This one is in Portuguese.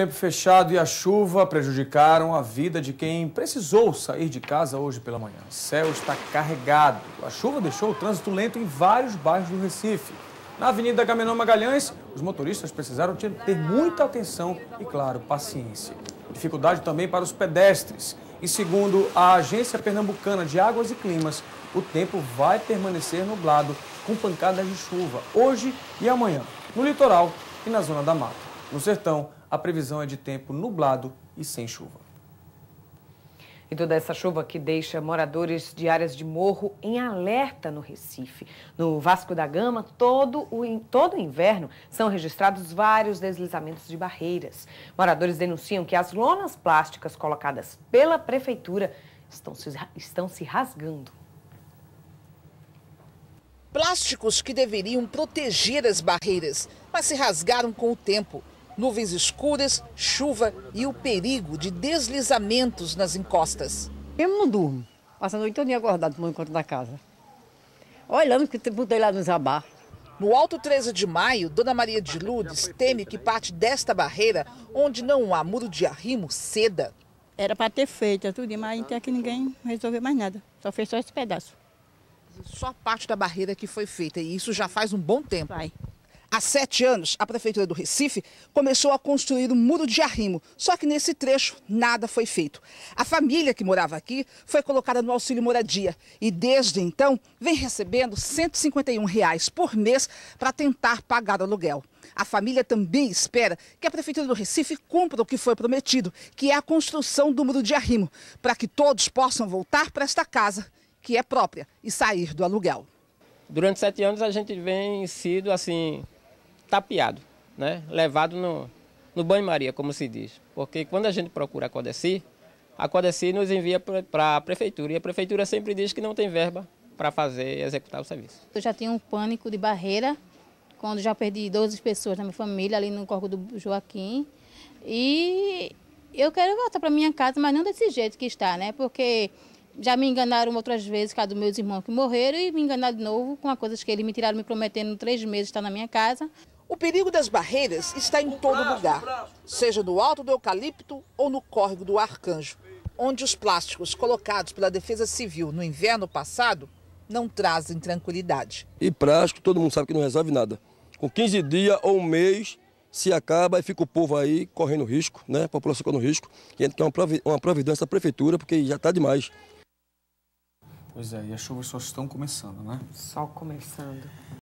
tempo fechado e a chuva prejudicaram a vida de quem precisou sair de casa hoje pela manhã. O céu está carregado. A chuva deixou o trânsito lento em vários bairros do Recife. Na Avenida Gamenon Magalhães, os motoristas precisaram ter muita atenção e, claro, paciência. Dificuldade também para os pedestres. E segundo a Agência Pernambucana de Águas e Climas, o tempo vai permanecer nublado com pancadas de chuva hoje e amanhã, no litoral e na zona da mata. No sertão, a previsão é de tempo nublado e sem chuva. E toda essa chuva que deixa moradores de áreas de morro em alerta no Recife. No Vasco da Gama, todo o, todo o inverno são registrados vários deslizamentos de barreiras. Moradores denunciam que as lonas plásticas colocadas pela prefeitura estão se, estão se rasgando. Plásticos que deveriam proteger as barreiras, mas se rasgaram com o tempo nuvens escuras, chuva e o perigo de deslizamentos nas encostas. Eu não durmo. Passa a noite nem acordado tomando encontro da casa. Olhando que botei lá no Zabá. No Alto 13 de Maio, Dona Maria de Lourdes teme que parte desta barreira, onde não há muro de arrimo, ceda. Era para ter feito é tudo, mas até que ninguém resolveu mais nada. Só fez só esse pedaço. Só parte da barreira que foi feita, e isso já faz um bom tempo. Vai. Há sete anos, a Prefeitura do Recife começou a construir um muro de arrimo, só que nesse trecho nada foi feito. A família que morava aqui foi colocada no auxílio moradia e desde então vem recebendo R$ 151 reais por mês para tentar pagar o aluguel. A família também espera que a Prefeitura do Recife cumpra o que foi prometido, que é a construção do muro de arrimo, para que todos possam voltar para esta casa, que é própria, e sair do aluguel. Durante sete anos a gente vem sido assim tapeado, né? levado no, no banho-maria, como se diz. Porque quando a gente procura a Codeci, a Codeci nos envia para a prefeitura e a prefeitura sempre diz que não tem verba para fazer executar o serviço. Eu já tinha um pânico de barreira quando já perdi 12 pessoas da minha família ali no corpo do Joaquim. E eu quero voltar para minha casa, mas não desse jeito que está, né? Porque já me enganaram outras vezes, cada dos meus irmãos que morreram, e me enganaram de novo com a coisa que eles me tiraram me prometendo três meses estar na minha casa. O perigo das barreiras está em todo lugar, seja no alto do eucalipto ou no córrego do Arcanjo, onde os plásticos colocados pela Defesa Civil no inverno passado não trazem tranquilidade. E plástico, todo mundo sabe que não resolve nada. Com 15 dias ou um mês, se acaba e fica o povo aí correndo risco, né? A população correndo risco. E a gente quer uma providência da prefeitura, porque já está demais. Pois é, e as chuvas só estão começando, né? Só começando.